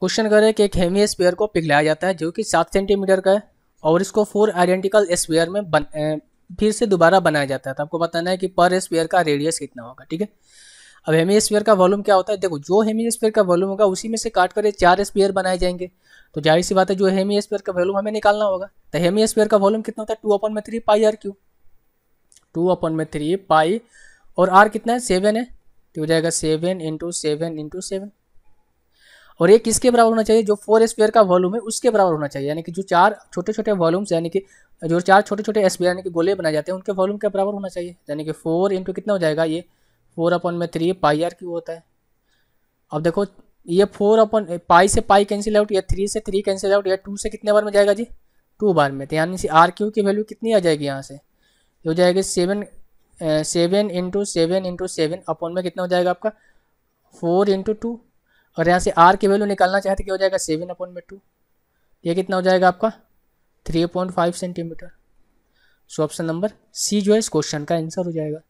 question करें कि एक हेमी स्पेयर को पिघलाया जाता है जो कि सात सेंटीमीटर का है और इसको फोर आइडेंटिकल स्पेयर में बन ए, फिर से दोबारा बनाया जाता है तो आपको बताना है कि पर स्पेयर का रेडियस कितना होगा ठीक है अब हेमी स्पेयर का वॉल्यूम क्या होता है देखो जो हेमी स्पेयर का वॉल्यूम होगा उसी में से काट कर चार स्पेयर बनाए जाएंगे तो जाहिर सी बात है जो हेमी स्पेयर का वॉल्यूम हमें निकालना होगा तो हेमी स्पेयर का वॉल्यूम कितना होता है टू अपन में three pi r cube two upon में थ्री पाई और आर कितना है सेवन है तो हो जाएगा seven into seven into seven और ये किसके बराबर होना चाहिए जो फोर स्क्वेयर का वॉल्यूम है उसके बराबर होना चाहिए यानी कि जो चार छोटे छोटे वॉल्यूम्स यानी कि जो चार छोटे छोटे स्क्वेयर यानी कि गोले बनाए जाते हैं उनके वॉल्यूम के बराबर होना चाहिए यानी कि फोर इंटू कितना हो जाएगा ये फोर अपन में थ्री पाई आर क्यू होता है अब देखो ये फोर अपन पाई से पाई कैंसिल आउट या थ्री से थ्री कैंसिल आउट या टू से कितने बार में जाएगा जी टू बार में तो यानी आर क्यू की वैल्यू कितनी आ जाएगी यहाँ से हो जाएगी seven seven into seven into seven upon में कितना हो जाएगा आपका फोर इंटू टू और यहाँ से आर की वैल्यू निकालना चाहते तो क्या हो जाएगा सेवन अपॉइंट में टू ये कितना हो जाएगा आपका three point five centimetre so option number C जो है इस क्वेश्चन का आंसर हो जाएगा